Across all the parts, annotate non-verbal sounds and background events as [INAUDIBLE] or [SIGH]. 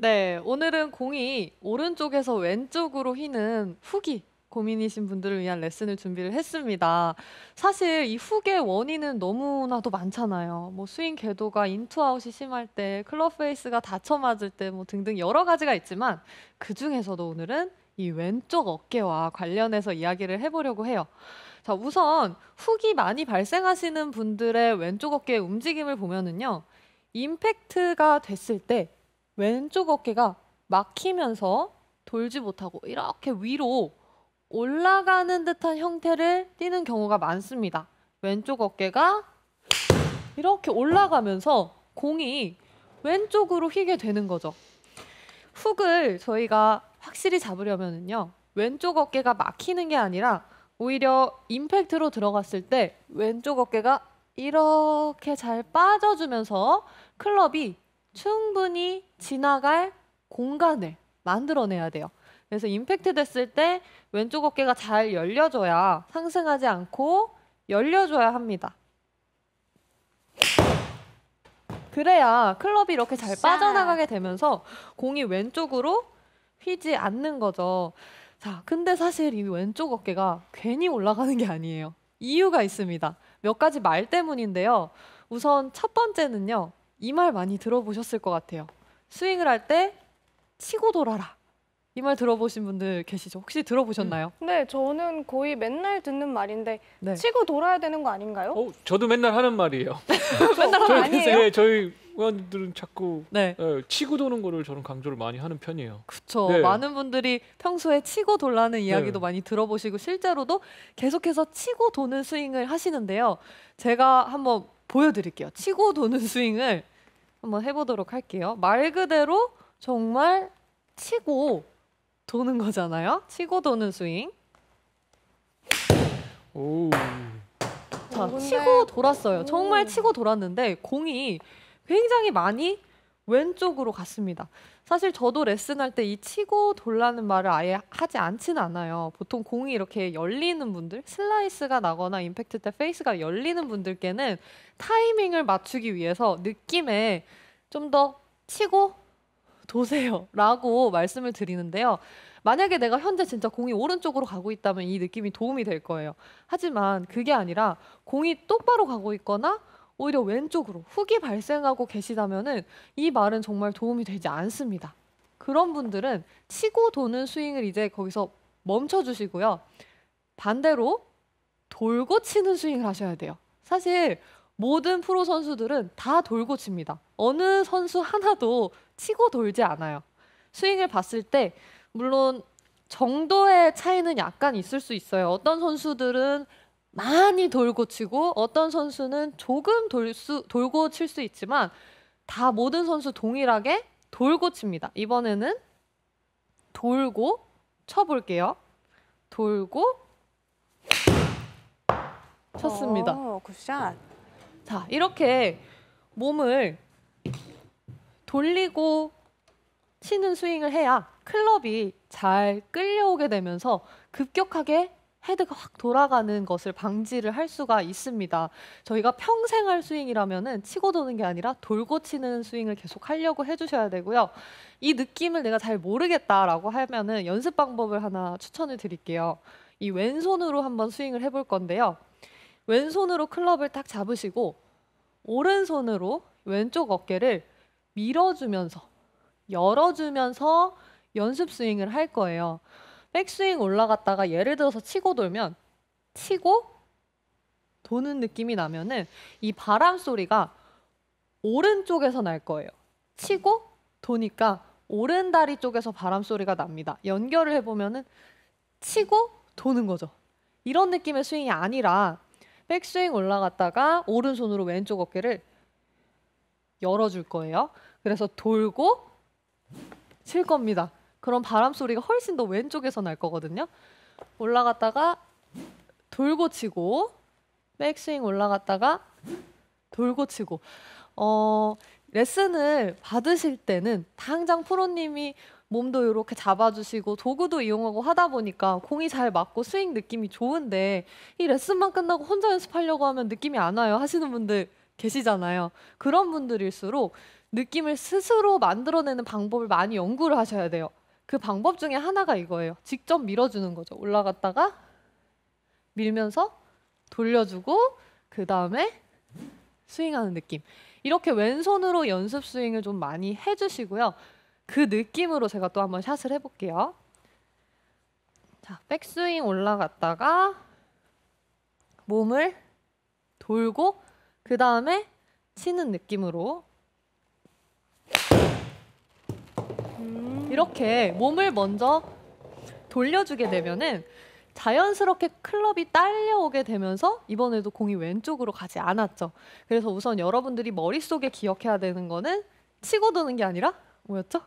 네, 오늘은 공이 오른쪽에서 왼쪽으로 휘는 후기 고민이신 분들을 위한 레슨을 준비를 했습니다. 사실 이 훅의 원인은 너무나도 많잖아요. 뭐 스윙 궤도가 인투아웃이 심할 때, 클럽 페이스가 다쳐 맞을 때 뭐 등등 여러 가지가 있지만 그 중에서도 오늘은 이 왼쪽 어깨와 관련해서 이야기를 해보려고 해요. 자, 우선 훅이 많이 발생하시는 분들의 왼쪽 어깨의 움직임을 보면은요. 임팩트가 됐을 때 왼쪽 어깨가 막히면서 돌지 못하고 이렇게 위로 올라가는 듯한 형태를 띠는 경우가 많습니다. 왼쪽 어깨가 이렇게 올라가면서 공이 왼쪽으로 휘게 되는 거죠. 훅을 저희가 확실히 잡으려면요 왼쪽 어깨가 막히는 게 아니라 오히려 임팩트로 들어갔을 때 왼쪽 어깨가 이렇게 잘 빠져주면서 클럽이 충분히 지나갈 공간을 만들어내야 돼요. 그래서 임팩트 됐을 때 왼쪽 어깨가 잘 열려줘야 상승하지 않고 열려줘야 합니다. 그래야 클럽이 이렇게 잘 빠져나가게 되면서 공이 왼쪽으로 휘지 않는 거죠. 자, 근데 사실 이 왼쪽 어깨가 괜히 올라가는 게 아니에요. 이유가 있습니다. 몇 가지 말 때문인데요. 우선 첫 번째는요. 이말 많이 들어보셨을 것 같아요. 스윙을 할 때 치고 돌아라. 이 말 들어보신 분들 계시죠? 혹시 들어보셨나요? 음. 네, 저는 거의 맨날 듣는 말인데 네. 치고 돌아야 되는 거 아닌가요? 어, 저도 맨날 하는 말이에요. [LAUGHS] 맨날 하는 아니에요? 네, 저희 의원들은 자꾸 네. 네, 치고 도는 거를 저는 강조를 많이 하는 편이에요. 그렇죠. 네. 많은 분들이 평소에 치고 돌라는 네. 이야기도 많이 들어보시고 실제로도 계속해서 치고 도는 스윙을 하시는데요. 제가 한번 보여드릴게요. 치고 도는 [LAUGHS] 스윙을 한번 해보도록 할게요. 말 그대로 정말 치고 도는 거잖아요. 치고 도는 스윙. 오. 자, 어, 치고 돌았어요. 정말 치고 돌았는데 공이 굉장히 많이 왼쪽으로 갔습니다. 사실 저도 레슨할 때 이 치고 돌라는 말을 아예 하지 않진 않아요. 보통 공이 이렇게 열리는 분들, 슬라이스가 나거나 임팩트 때 페이스가 열리는 분들께는 타이밍을 맞추기 위해서 느낌에 좀 더 치고 도세요. [LAUGHS] 라고 말씀을 드리는데요. 만약에 내가 현재 진짜 공이 오른쪽으로 가고 있다면 이 느낌이 도움이 될 거예요. 하지만 그게 아니라 공이 똑바로 가고 있거나 오히려 왼쪽으로 훅이 발생하고 계시다면은 이 말은 정말 도움이 되지 않습니다. 그런 분들은 치고 도는 스윙을 이제 거기서 멈춰 주시고요. 반대로 돌고 치는 스윙을 하셔야 돼요. 사실 모든 프로 선수들은 다 돌고 칩니다. 어느 선수 하나도 치고 돌지 않아요. 스윙을 봤을 때 물론 정도의 차이는 약간 있을 수 있어요. 어떤 선수들은 많이 돌고 치고 어떤 선수는 조금 돌 수, 돌고 칠 수 있지만 다 모든 선수 동일하게 돌고 칩니다. 이번에는 돌고 쳐볼게요. 돌고 쳤습니다. 오, 어, 굿샷. 자, 이렇게 몸을 돌리고 치는 스윙을 해야 클럽이 잘 끌려오게 되면서 급격하게 헤드가 확 돌아가는 것을 방지를 할 수가 있습니다. 저희가 평생 할 스윙이라면은 치고 도는 게 아니라 돌고 치는 스윙을 계속 하려고 해주셔야 되고요. 이 느낌을 내가 잘 모르겠다라고 하면은 연습 방법을 하나 추천을 드릴게요. 이 왼손으로 한번 스윙을 해볼 건데요. 왼손으로 클럽을 딱 잡으시고 오른손으로 왼쪽 어깨를 밀어주면서 열어주면서 연습 스윙을 할 거예요. 백스윙 올라갔다가 예를 들어서 치고 돌면 치고 도는 느낌이 나면은 이 바람 소리가 오른쪽에서 날 거예요. 치고 도니까 오른 다리 쪽에서 바람 소리가 납니다. 연결을 해보면은 치고 도는 거죠. 이런 느낌의 스윙이 아니라 백스윙 올라갔다가 오른손으로 왼쪽 어깨를 열어줄 거예요. 그래서 돌고 칠 겁니다. 그런 바람 소리가 훨씬 더 왼쪽에서 날 거거든요. 올라갔다가 돌고 치고 백스윙 올라갔다가 돌고 치고 어 레슨을 받으실 때는 당장 프로님이 몸도 이렇게 잡아주시고 도구도 이용하고 하다 보니까 공이 잘 맞고 스윙 느낌이 좋은데 이 레슨만 끝나고 혼자 연습하려고 하면 느낌이 안 와요 하시는 분들 계시잖아요. 그런 분들일수록 느낌을 스스로 만들어내는 방법을 많이 연구를 하셔야 돼요. 그 방법 중에 하나가 이거예요. 직접 밀어주는 거죠. 올라갔다가 밀면서 돌려주고 그 다음에 스윙하는 느낌. 이렇게 왼손으로 연습 스윙을 좀 많이 해주시고요. 그 느낌으로 제가 또 한번 샷을 해볼게요. 자, 백스윙 올라갔다가 몸을 돌고 그 다음에 치는 느낌으로 음. 이렇게 몸을 먼저 돌려주게 되면은 자연스럽게 클럽이 딸려오게 되면서 이번에도 공이 왼쪽으로 가지 않았죠. 그래서 우선 여러분들이 머릿속에 기억해야 되는 거는 치고 도는 게 아니라 뭐였죠?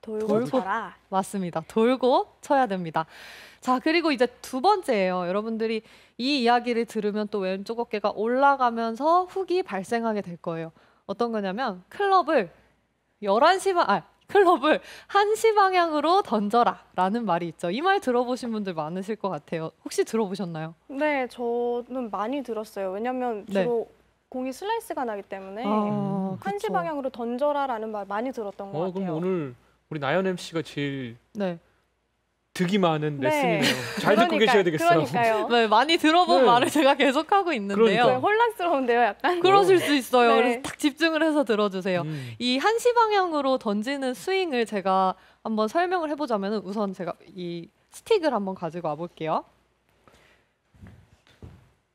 돌고, 돌고 쳐라. 맞습니다. 돌고 쳐야 됩니다. 자, 그리고 이제 두 번째예요. 여러분들이 이 이야기를 들으면 또 왼쪽 어깨가 올라가면서 훅이 발생하게 될 거예요. 어떤 거냐면 클럽을 열한 시반 아, 클럽을 한시 방향으로 던져라 라는 말이 있죠. 이 말 들어보신 분들 많으실 것 같아요. 혹시 들어보셨나요? 네, 저는 많이 들었어요. 왜냐면 네. 주로 네. 공이 슬라이스가 나기 때문에 아, 한시 그쵸. 방향으로 던져라라는 말 많이 들었던 것 어, 같아요. 그럼 오늘 우리 나연 MC가 제일 네. 득이 많은 네. 레슨이네요. 잘 듣고 계셔야 되겠어요. 그러니까요. 네, 많이 들어본 네. 말을 제가 계속하고 있는데요. 그러니까요. 네, 혼란스러운데요, 약간. 그러실 수 있어요. 네. 그래서 딱 집중을 해서 들어주세요. 음. 이 한시 방향으로 던지는 스윙을 제가 한번 설명을 해보자면 우선 제가 이 스틱을 한번 가지고 와볼게요.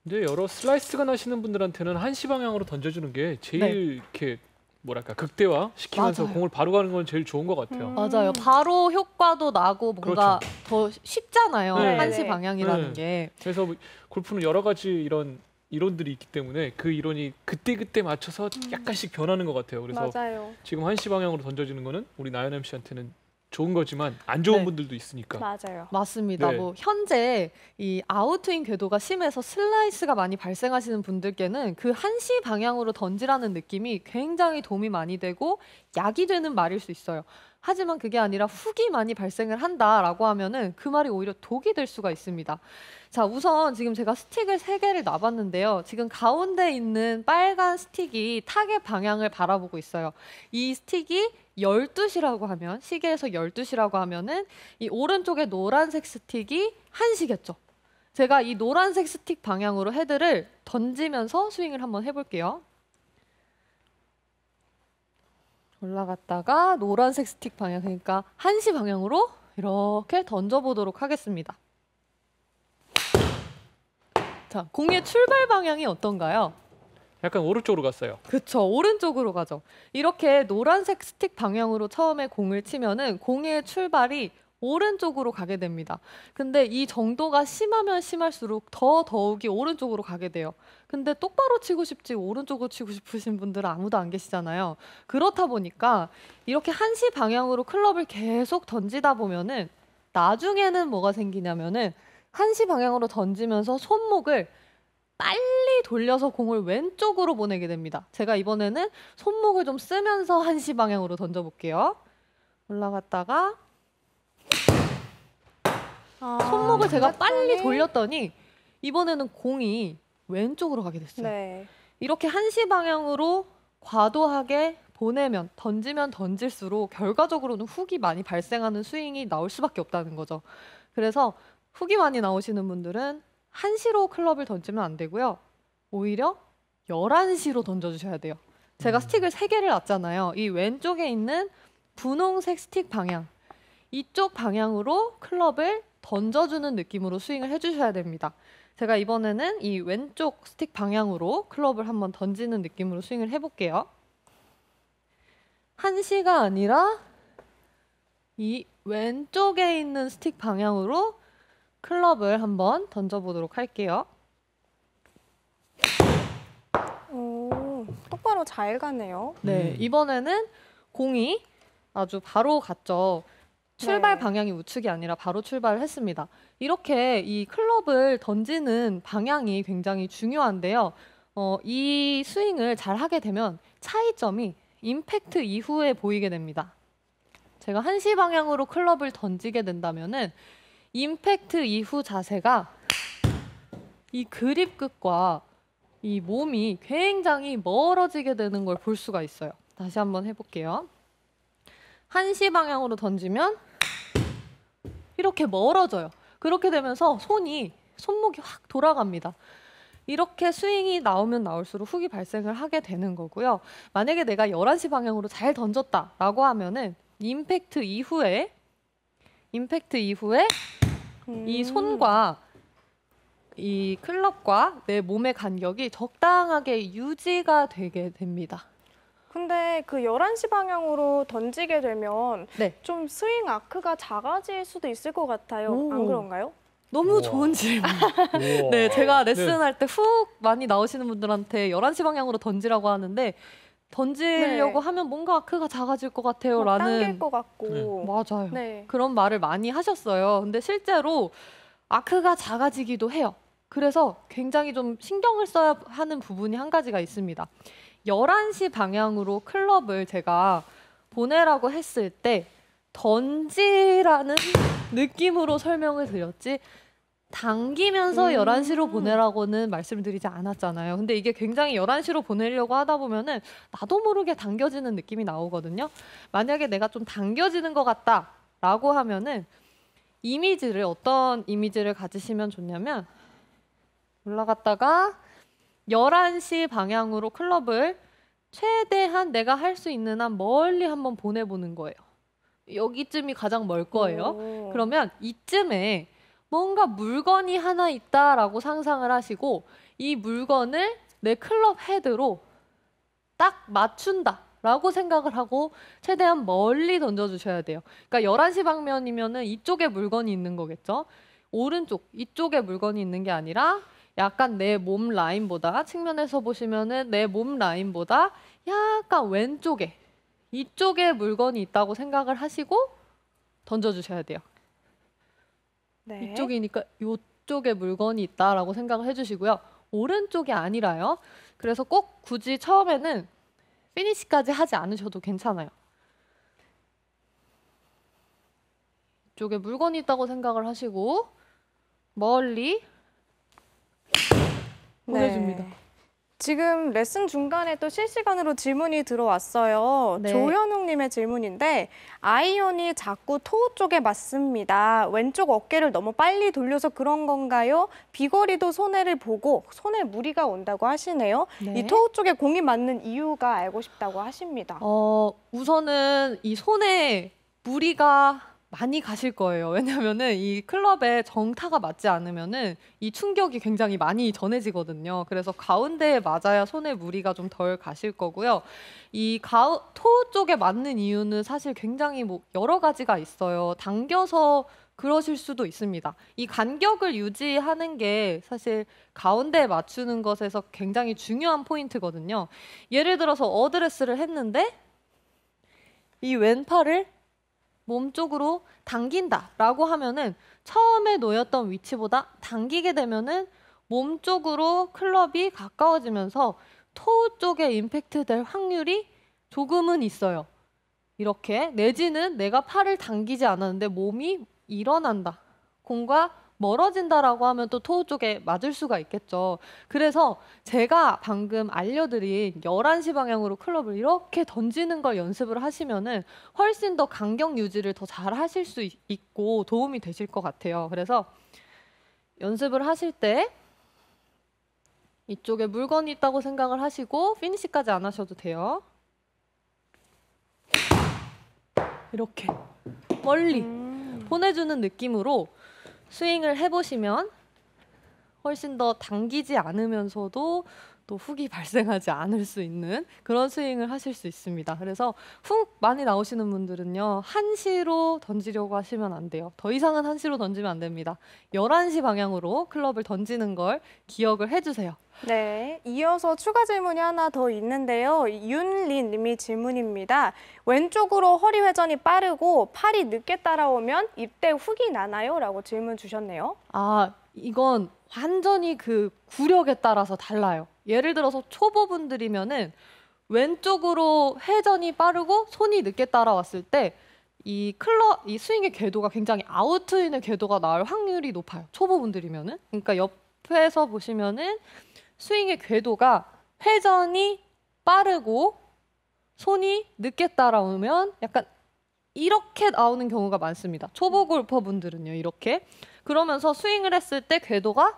근 여러 슬라이스가 나시는 분들한테는 한시 방향으로 던져주는 게 제일 네. 이렇게 뭐랄까 극대화 시키면서 공을 바로 가는 건 제일 좋은 것 같아요. 음. 맞아요. 바로 효과도 나고 뭔가 그렇죠. 더 쉽잖아요. 네. 한시 방향이라는 네. 게. 그래서 뭐 골프는 여러 가지 이런 이론들이 있기 때문에 그 이론이 그때그때 맞춰서 음. 약간씩 변하는 것 같아요. 그래서 맞아요. 지금 한시 방향으로 던져지는 거는 우리 나연 MC한테는 좋은 거지만 안 좋은 네. 분들도 있으니까. 맞아요. 맞습니다. 네. 뭐 현재 이 아웃트윈 궤도가 심해서 슬라이스가 많이 발생하시는 분들께는 그 한시 방향으로 던지라는 느낌이 굉장히 도움이 많이 되고 약이 되는 말일 수 있어요. 하지만 그게 아니라 훅이 많이 발생을 한다라고 하면은 그 말이 오히려 독이 될 수가 있습니다. 자, 우선 지금 제가 스틱을 세개를 놔봤는데요. 지금 가운데 있는 빨간 스틱이 타겟 방향을 바라보고 있어요. 이 스틱이 12시라고 하면 시계에서 12시라고 하면은 이 오른쪽에 노란색 스틱이 한시겠죠. 제가 이 노란색 스틱 방향으로 헤드를 던지면서 스윙을 한번 해볼게요. 올라갔다가 노란색 스틱 방향 그러니까 한시 방향으로 이렇게 던져보도록 하겠습니다. 자, 공의 출발 방향이 어떤가요? 약간 오른쪽으로 갔어요. 그렇죠 오른쪽으로 가죠. 이렇게 노란색 스틱 방향으로 처음에 공을 치면은 공의 출발이 오른쪽으로 가게 됩니다. 근데 이 정도가 심하면 심할수록 더 더욱이 오른쪽으로 가게 돼요. 근데 똑바로 치고 싶지 오른쪽으로 치고 싶으신 분들은 아무도 안 계시잖아요. 그렇다 보니까 이렇게 한시 방향으로 클럽을 계속 던지다 보면은 나중에는 뭐가 생기냐면은 한시 방향으로 던지면서 손목을 빨리 돌려서 공을 왼쪽으로 보내게 됩니다. 제가 이번에는 손목을 좀 쓰면서 [LAUGHS] 한시 방향으로 던져볼게요. 올라갔다가 아, 손목을 제가 빨리 돌렸더니 이번에는 공이 왼쪽으로 가게 됐어요. 네. 이렇게 한시 방향으로 과도하게 보내면 던지면 던질수록 결과적으로는 훅이 많이 발생하는 스윙이 나올 수밖에 없다는 거죠. 그래서 훅이 많이 나오시는 분들은 1시로 클럽을 던지면 안 되고요. 오히려 11시로 던져주셔야 돼요. 제가 음. 스틱을 3개를 놨잖아요. 이 왼쪽에 있는 분홍색 스틱 방향. 이쪽 방향으로 클럽을 던져주는 느낌으로 스윙을 해주셔야 됩니다. 제가 이번에는 이 왼쪽 스틱 방향으로 클럽을 한번 던지는 느낌으로 스윙을 해볼게요. 1시가 아니라 이 왼쪽에 있는 스틱 방향으로 클럽을 한번 던져보도록 할게요. 오, 똑바로 잘 가네요. 네, 음. 이번에는 공이 아주 바로 갔죠. 출발 네. 방향이 우측이 아니라 바로 출발을 했습니다. 이렇게 이 클럽을 던지는 방향이 굉장히 중요한데요. 어, 이 스윙을 잘 하게 되면 차이점이 임팩트 이후에 보이게 됩니다. 제가 한시 방향으로 클럽을 던지게 된다면은 임팩트 이후 자세가 이 그립 끝과 이 몸이 굉장히 멀어지게 되는 걸 볼 수가 있어요. 다시 한번 해볼게요. 한시 방향으로 던지면 이렇게 멀어져요. 그렇게 되면서 손이 손목이 확 돌아갑니다. 이렇게 스윙이 나오면 나올수록 훅이 발생을 하게 되는 거고요. 만약에 내가 11시 방향으로 잘 던졌다라고 하면은 임팩트 이후에 임팩트 이후에 이 음. 손과 이 클럽과 내 몸의 간격이 적당하게 유지가 되게 됩니다. 근데 그 11시 방향으로 던지게 되면 네. 좀 스윙 아크가 작아질 수도 있을 것 같아요. 오. 안 그런가요? 너무 우와. 좋은 질문. 네, 제가 레슨할 네. 때훅 많이 나오시는 분들한테 11시 방향으로 던지라고 하는데 던지려고 네. 하면 뭔가 아크가 작아질 것 같아요. 뭐 라는 당길 것 같고 네. 맞아요. 네. 그런 말을 많이 하셨어요. 근데 실제로 아크가 작아지기도 해요. 그래서 굉장히 좀 신경을 써야 하는 부분이 한 가지가 있습니다. 11시 방향으로 클럽을 제가 보내라고 했을 때 던지라는 [LAUGHS] 느낌으로 설명을 드렸지 당기면서 음. 11시로 보내라고는 말씀 드리지 않았잖아요. 근데 이게 굉장히 11시로 보내려고 하다 보면은 나도 모르게 당겨지는 느낌이 나오거든요. 만약에 내가 좀 당겨지는 것 같다라고 하면은 이미지를 어떤 이미지를 가지시면 좋냐면 올라갔다가 11시 방향으로 클럽을 최대한 내가 할 수 있는 한 멀리 한번 보내보는 거예요. 여기쯤이 가장 멀 거예요. 오. 그러면 이쯤에 뭔가 물건이 하나 있다라고 상상을 하시고 이 물건을 내 클럽 헤드로 딱 맞춘다. 라고 생각을 하고 최대한 멀리 던져주셔야 돼요. 그러니까 11시 방면이면 은 이쪽에 물건이 있는 거겠죠. 오른쪽, 이쪽에 물건이 있는 게 아니라 약간 내 몸 라인보다 측면에서 보시면 은내 몸 라인보다 약간 왼쪽에 이쪽에 물건이 있다고 생각을 하시고 던져주셔야 돼요. 네. 이쪽이니까 이쪽에 물건이 있다라고 생각을 해주시고요. 오른쪽이 아니라요. 그래서 꼭 굳이 처음에는 피니시까지 하지 않으셔도 괜찮아요. 이쪽에 물건이 있다고 생각을 하시고 멀리 네. 보내줍니다. 네. 지금 레슨 중간에 또 실시간으로 질문이 들어왔어요. 네. 조현웅님의 질문인데 아이언이 자꾸 토우 쪽에 맞습니다. 왼쪽 어깨를 너무 빨리 돌려서 그런 건가요? 비거리도 손해를 보고 손에 무리가 온다고 하시네요. 네. 이 토우 쪽에 공이 맞는 이유가 알고 싶다고 하십니다. 어, 우선은 이 손에 무리가 많이 가실 거예요. [LAUGHS] 왜냐면은 이 클럽에 정타가 맞지 않으면은 이 충격이 굉장히 많이 전해지거든요. 그래서 가운데에 맞아야 손에 무리가 좀 덜 가실 거고요. 이 가우, 토 쪽에 맞는 이유는 사실 굉장히 뭐 여러 가지가 있어요. 당겨서 그러실 수도 있습니다. 이 간격을 유지하는 게 사실 가운데 맞추는 것에서 굉장히 중요한 포인트거든요. 예를 들어서 어드레스를 했는데 이 왼팔을 몸 쪽으로 당긴다라고 하면은 처음에 놓였던 위치보다 당기게 되면은 몸 쪽으로 클럽이 가까워지면서 토우 쪽에 임팩트 될 확률이 조금은 있어요. 이렇게 내지는 내가 팔을 당기지 않았는데 몸이 일어난다. 공과 멀어진다라고 하면 또 토우 쪽에 맞을 수가 있겠죠. 그래서 제가 방금 알려드린 11시 방향으로 클럽을 이렇게 던지는 걸 연습을 하시면은 훨씬 더 간격 유지를 더 잘 하실 수 있고 도움이 되실 것 같아요. 그래서 연습을 하실 때 이쪽에 물건이 있다고 생각을 하시고 피니시까지 안 하셔도 돼요. 이렇게 멀리 음. 보내주는 느낌으로 스윙을 해보시면 훨씬 더 당기지 않으면서도 또 훅이 발생하지 않을 수 있는 그런 스윙을 하실 수 있습니다. 그래서 훅 많이 나오시는 분들은요. 한시로 던지려고 하시면 안 돼요. 더 이상은 한시로 던지면 안 됩니다. 11시 방향으로 클럽을 던지는 걸 기억을 해주세요. 네, 이어서 추가 질문이 하나 더 있는데요. 윤린 님이 질문입니다. 왼쪽으로 허리 회전이 빠르고 팔이 늦게 따라오면 입대 훅이 나나요? 라고 질문 주셨네요. 아, 이건 완전히 그 구력에 따라서 달라요. 예를 들어서 초보분들이면은 왼쪽으로 회전이 빠르고 손이 늦게 따라왔을 때 이 클럽 이 스윙의 궤도가 굉장히 아웃트인의 궤도가 나올 확률이 높아요. 초보분들이면은 그러니까 옆에서 보시면은 스윙의 궤도가 회전이 빠르고 손이 늦게 따라오면 약간 이렇게 나오는 경우가 많습니다. 초보 골퍼분들은요, 이렇게. 그러면서 스윙을 했을 때 궤도가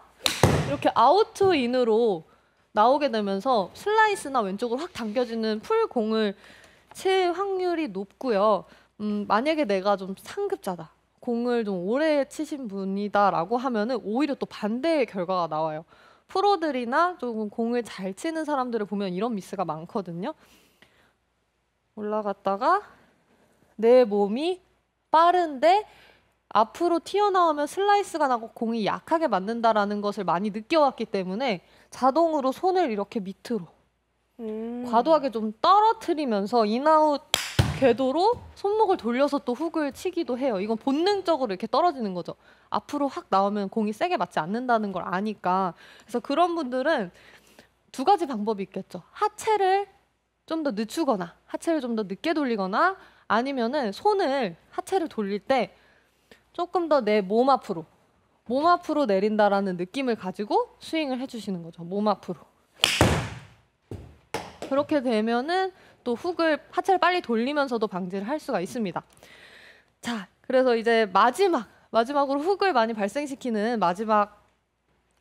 이렇게 아웃 인으로 나오게 되면서 슬라이스나 왼쪽으로 확 당겨지는 풀 공을 칠 확률이 높고요. 음, 만약에 내가 좀 상급자다. 공을 좀 오래 치신 분이다라고 하면은 오히려 또 반대의 결과가 나와요. 프로들이나 조금 공을 잘 치는 사람들을 보면 이런 미스가 많거든요. 올라갔다가 내 몸이 빠른데 앞으로 튀어나오면 슬라이스가 나고 공이 약하게 맞는다라는 것을 많이 느껴왔기 때문에 자동으로 손을 이렇게 밑으로 음. 과도하게 좀 떨어뜨리면서 인아웃 궤도로 손목을 돌려서 또 훅을 치기도 해요. 이건 본능적으로 이렇게 떨어지는 거죠. 앞으로 확 나오면 공이 세게 맞지 않는다는 걸 아니까. 그래서 그런 분들은 두 가지 방법이 있겠죠. 하체를 좀 더 늦추거나 하체를 좀 더 늦게 돌리거나 아니면은 손을 하체를 돌릴 때 조금 더 내 몸 앞으로 몸 앞으로 내린다라는 느낌을 가지고 스윙을 해주시는 거죠. 몸 앞으로. 그렇게 되면은 또 훅을 하체를 빨리 돌리면서도 방지를 할 수가 있습니다. 자, 그래서 이제 마지막 마지막으로 훅을 많이 발생시키는 마지막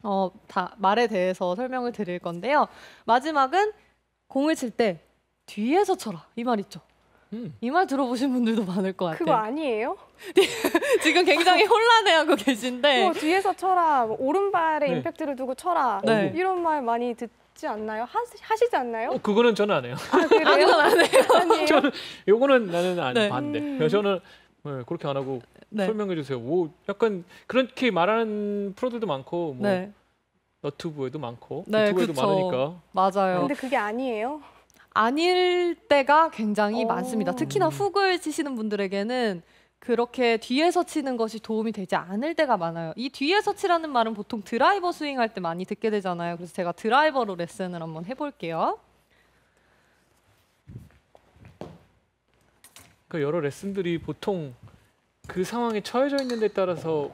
어, 다, 말에 대해서 설명을 드릴 건데요. 마지막은 공을 칠 때 뒤에서 쳐라 이 말 있죠. 음. 이말 들어보신 분들도 많을 것 같아요. 그거 아니에요? [LAUGHS] 지금 굉장히 혼란해하고 계신데. 뭐 뒤에서 쳐라, 뭐 오른발에 네. 임팩트를 두고 쳐라 네. 이런 말 많이 듣. 지 않나요? 하, 시지 않나요? 어, 그거는 저는 안 해요. 아, 아 그건안 해요. 저는 요거는 나는 안 네. 반대. 음. 저는 네, 그렇게 안 하고 네. 설명해 주세요. 뭐 약간 그렇게 말하는 프로들도 많고 뭐 네. 너튜브에도 많고 네, 유튜브에도 그쵸. 많으니까. 맞아요. 근데 그게 아니에요. 아닐 때가 굉장히 오. 어. 많습니다. 특히나 훅을 치시는 분들에게는 그렇게 뒤에서 치는 것이 도움이 되지 않을 때가 많아요. 이 뒤에서 치라는 말은 보통 드라이버 스윙할 때 많이 듣게 되잖아요. 그래서 제가 드라이버로 레슨을 한번 해볼게요. 그 여러 레슨들이 보통 그 상황에 처해져 있는 데 따라서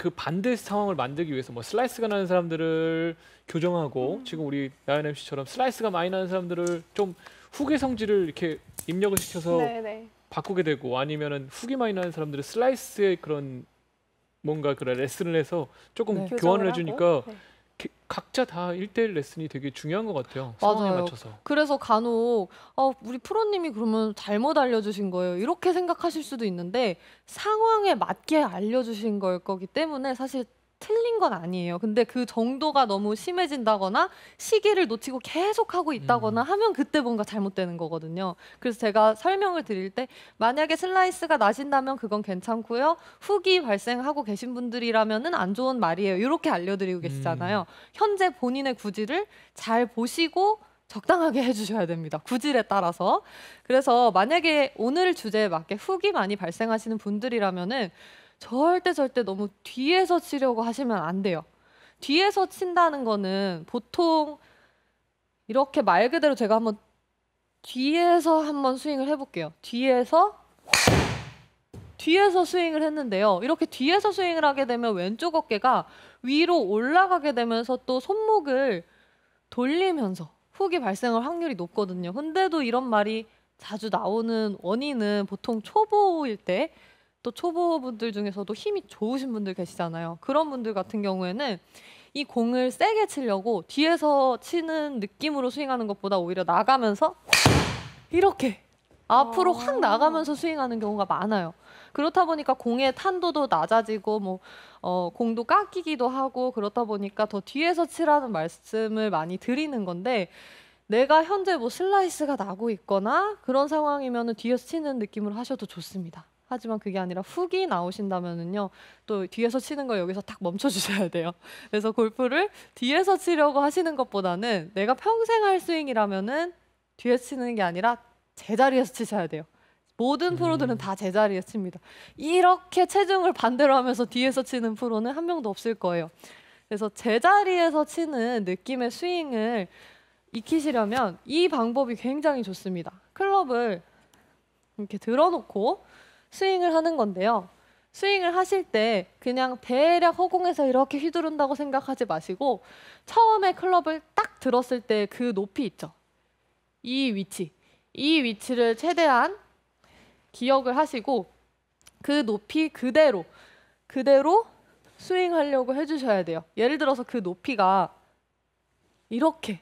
그 반대 상황을 만들기 위해서 뭐 슬라이스가 나는 사람들을 교정하고 음. 지금 우리 나연 MC처럼 슬라이스가 많이 나는 사람들을 좀 후계 성질을 이렇게 입력을 시켜서 네네. 네. 바꾸게 되고 아니면은 후기 많이 나는 사람들을 슬라이스의 그런 뭔가 그런 레슨을 해서 조금 네. 교환을 해주니까 네. 각자 다1대1 레슨이 되게 중요한 것 같아요. 상황에 맞춰서. 그래서 간혹 어, 우리 프로님이 그러면 잘못 알려주신 거예요. 이렇게 생각하실 수도 있는데 상황에 맞게 알려주신 걸 거기 때문에 사실 틀린 건 아니에요. 근데 그 정도가 너무 심해진다거나 시기를 놓치고 계속 하고 있다거나 음. 하면 그때 뭔가 잘못되는 거거든요. 그래서 제가 설명을 드릴 때 만약에 슬라이스가 나신다면 그건 괜찮고요. 후기 발생하고 계신 분들이라면은 안 좋은 말이에요. 이렇게 알려드리고 계시잖아요. 음. 현재 본인의 구질을 잘 보시고 적당하게 [LAUGHS] 해주셔야 됩니다. 구질에 따라서. 그래서 만약에 오늘 주제에 맞게 후기 많이 발생하시는 분들이라면은 절대 절대 너무 뒤에서 치려고 하시면 안 돼요. 뒤에서 친다는 거는 보통 이렇게 말 그대로 제가 한번 뒤에서 한번 스윙을 해볼게요. 뒤에서 뒤에서 스윙을 했는데요. 이렇게 뒤에서 스윙을 하게 되면 왼쪽 어깨가 위로 올라가게 되면서 또 손목을 돌리면서 훅이 발생할 확률이 높거든요. 근데도 이런 말이 자주 나오는 원인은 보통 초보일 때또 초보분들 중에서도 힘이 좋으신 분들 계시잖아요. 그런 분들 같은 경우에는 이 공을 세게 치려고 뒤에서 치는 느낌으로 스윙하는 것보다 오히려 나가면서 이렇게 앞으로 확 아. 나가면서 스윙하는 경우가 많아요. 그렇다 보니까 공의 탄도도 낮아지고 뭐 어, 공도 깎이기도 하고 그렇다 보니까 더 뒤에서 치라는 말씀을 많이 드리는 건데 내가 현재 뭐 슬라이스가 나고 있거나 그런 상황이면 뒤에서 치는 느낌으로 하셔도 좋습니다. 하지만 그게 아니라 훅이 나오신다면은요. 또 뒤에서 치는 걸 여기서 딱 멈춰 주셔야 돼요. [LAUGHS] 그래서 골프를 뒤에서 치려고 하시는 것보다는 내가 평생 할 스윙이라면은 뒤에 치는 게 아니라 제자리에서 치셔야 돼요. 모든 프로들은 음. 다 제자리에 칩니다. 이렇게 체중을 반대로 하면서 뒤에서 치는 프로는 한 명도 없을 거예요. 그래서 제자리에서 치는 느낌의 스윙을 익히시려면 이 방법이 굉장히 좋습니다. 클럽을 이렇게 들어놓고 스윙을 하는 건데요. 스윙을 하실 때 그냥 대략 허공에서 이렇게 휘두른다고 생각하지 마시고 처음에 클럽을 딱 들었을 때 그 높이 있죠. 이 위치, 이 위치를 최대한 기억을 하시고 그 높이 그대로 그대로 스윙하려고 해주셔야 돼요. 예를 들어서 그 높이가 이렇게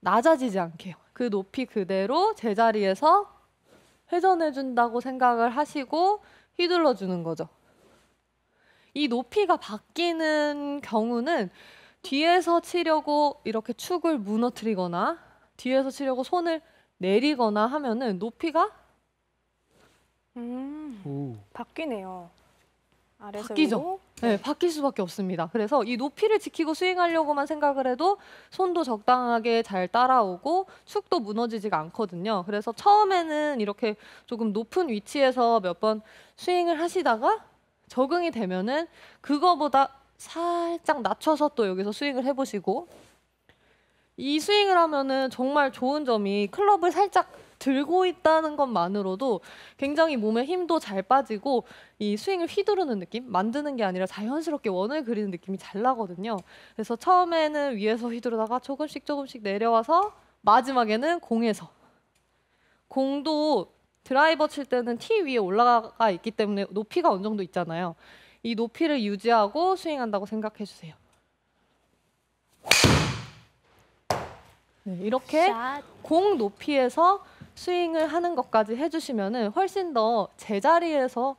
낮아지지 않게요. 그 높이 그대로 제자리에서 회전해준다고 생각을 하시고 휘둘러주는 거죠. 이 높이가 바뀌는 경우는 뒤에서 치려고 이렇게 축을 무너뜨리거나 뒤에서 치려고 손을 내리거나 하면은 높이가 음, 바뀌네요. 바뀌죠. 네, 바뀔 수밖에 없습니다. 그래서 이 높이를 지키고 스윙하려고만 생각을 해도 손도 적당하게 잘 따라오고 축도 무너지지가 않거든요. 그래서 처음에는 이렇게 조금 높은 위치에서 몇 번 스윙을 하시다가 적응이 되면은 그거보다 살짝 낮춰서 또 여기서 스윙을 해보시고 이 스윙을 하면은 정말 좋은 점이 클럽을 살짝 들고 있다는 것만으로도 굉장히 몸에 힘도 잘 빠지고 이 스윙을 휘두르는 느낌 만드는 게 아니라 자연스럽게 원을 그리는 느낌이 잘 나거든요. 그래서 처음에는 위에서 휘두르다가 조금씩 조금씩 내려와서 마지막에는 공에서 공도 드라이버 칠 때는 티 위에 올라가 있기 때문에 높이가 어느 정도 있잖아요. 이 높이를 유지하고 스윙한다고 생각해 주세요. 네, 이렇게 공 높이에서 스윙을 하는 것까지 해주시면 훨씬 더 제자리에서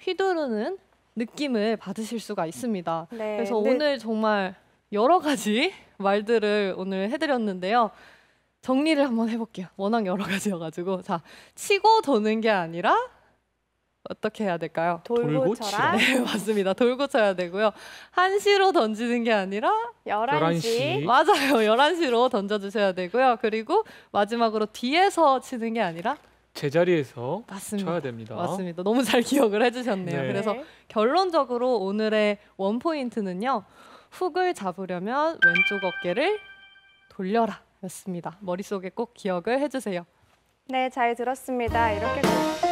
휘두르는 느낌을 받으실 수가 있습니다. 네, 그래서 네. 오늘 정말 여러 가지 [LAUGHS] 말들을 오늘 해드렸는데요. 정리를 한번 해볼게요. 워낙 여러 가지여가지고 자 치고 도는 게 아니라 어떻게 해야 될까요? 돌고 쳐라. [LAUGHS] 네, 맞습니다. 돌고 쳐야 되고요. 1시로 던지는 게 아니라 11시. 맞아요. 11시로 [LAUGHS] 던져 주셔야 되고요. 그리고 마지막으로 뒤에서 치는 게 아니라 제자리에서 맞습니다. 쳐야 됩니다. 맞습니다. 너무 잘 기억을 해 주셨네요. 네. 그래서 결론적으로 오늘의 원 포인트는요. 훅을 잡으려면 왼쪽 어깨를 돌려라 였습니다. 머릿속에 꼭 기억을 해 주세요. 네, 잘 들었습니다. 이렇게